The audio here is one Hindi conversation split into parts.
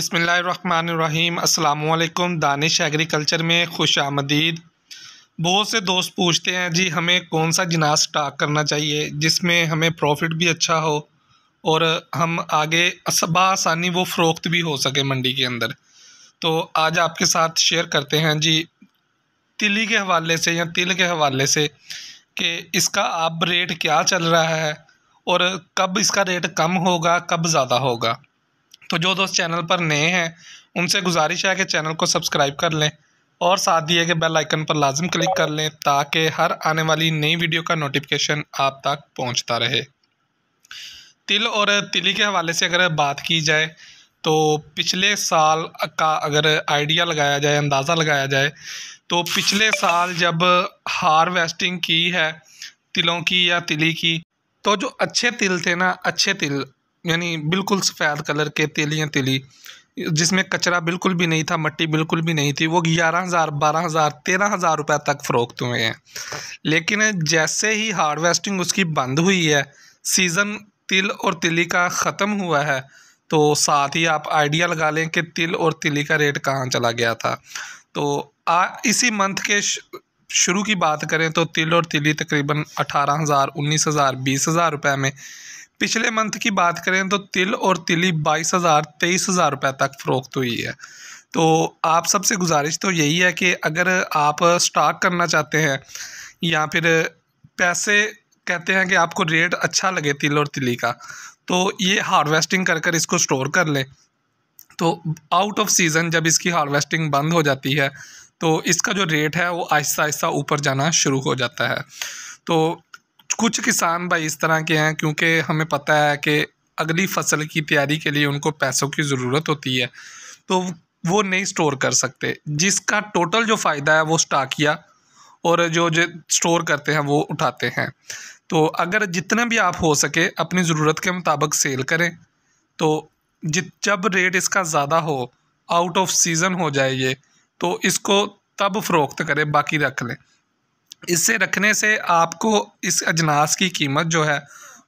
अस्सलाम वालेकुम दानिश एग्रीकल्चर में खुश आमदीद बहुत से दोस्त पूछते हैं जी हमें कौन सा जनाज स्टॉक करना चाहिए जिसमें हमें प्रॉफिट भी अच्छा हो और हम आगे आसानी वो फ़रोख्त भी हो सके मंडी के अंदर तो आज आपके साथ शेयर करते हैं जी तिली के हवाले से या तिल के हवाले से कि इसका आप रेट क्या चल रहा है और कब इसका रेट कम होगा कब ज़्यादा होगा तो जो दोस्त चैनल पर नए हैं उनसे गुजारिश है कि चैनल को सब्सक्राइब कर लें और साथ दिए गए बेल आइकन पर लाजम क्लिक कर लें ताकि हर आने वाली नई वीडियो का नोटिफिकेशन आप तक पहुंचता रहे तिल और तिली के हवाले से अगर बात की जाए तो पिछले साल का अगर आइडिया लगाया जाए अंदाज़ा लगाया जाए तो पिछले साल जब हारवेस्टिंग की है तिलों की या तिली की तो जो अच्छे तिल थे ना अच्छे तिल यानी बिल्कुल सफ़ेद कलर के तेलियाँ तेली जिसमें कचरा बिल्कुल भी नहीं था मट्टी बिल्कुल भी नहीं थी वो ग्यारह हज़ार बारह हज़ार तेरह हज़ार रुपये तक फ़रोख्त हुए हैं लेकिन जैसे ही हार्वेस्टिंग उसकी बंद हुई है सीज़न तिल और तिली का ख़त्म हुआ है तो साथ ही आप आइडिया लगा लें कि तिल और तिली का रेट कहाँ चला गया था तो आ इसी मंथ के शुरू की बात करें तो तिल और तिली तकरीबन अठारह हज़ार उन्नीस हज़ार बीस हज़ार रुपये में पिछले मंथ की बात करें तो तिल और तिली बाईस हज़ार तेईस हज़ार रुपये तक फ़रोख्त हुई है तो आप सबसे गुजारिश तो यही है कि अगर आप स्टॉक करना चाहते हैं या फिर पैसे कहते हैं कि आपको रेट अच्छा लगे तिल और तिली का तो ये हार्वेस्टिंग कर कर इसको स्टोर कर लें तो आउट ऑफ सीज़न जब इसकी हार्वेस्टिंग बंद हो जाती है तो इसका जो रेट है वो आहिस्ता आहिस्ता ऊपर जाना शुरू हो जाता है तो कुछ किसान भाई इस तरह के हैं क्योंकि हमें पता है कि अगली फसल की तैयारी के लिए उनको पैसों की ज़रूरत होती है तो वो नहीं स्टोर कर सकते जिसका टोटल जो फ़ायदा है वो स्टाकिया और जो जो स्टोर करते हैं वो उठाते हैं तो अगर जितना भी आप हो सके अपनी ज़रूरत के मुताबिक सेल करें तो जित जब रेट इसका ज़्यादा हो आउट ऑफ सीज़न हो जाए ये तो इसको तब फ़रोख्त करें बाकी रख लें इसे रखने से आपको इस अजनास की कीमत जो है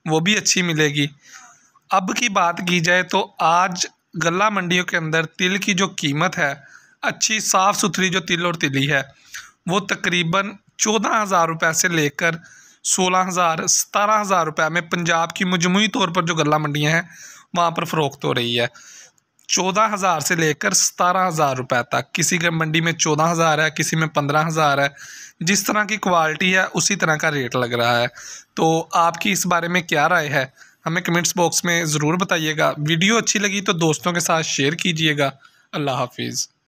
वो भी अच्छी मिलेगी अब की बात की जाए तो आज गला मंडियों के अंदर तिल की जो कीमत है अच्छी साफ़ सुथरी जो तिल और तिली है वो तकरीबन चौदह हज़ार रुपये से लेकर सोलह हज़ार सतारह हज़ार रुपये में पंजाब की मजमू तौर पर जो गला मंडियाँ हैं वहाँ पर फ़रोख्त हो रही है चौदह हज़ार से लेकर सतारह हज़ार रुपये तक किसी के मंडी में चौदह हज़ार है किसी में पंद्रह हज़ार है जिस तरह की क्वालिटी है उसी तरह का रेट लग रहा है तो आपकी इस बारे में क्या राय है हमें कमेंट्स बॉक्स में ज़रूर बताइएगा वीडियो अच्छी लगी तो दोस्तों के साथ शेयर कीजिएगा अल्लाह हाफिज़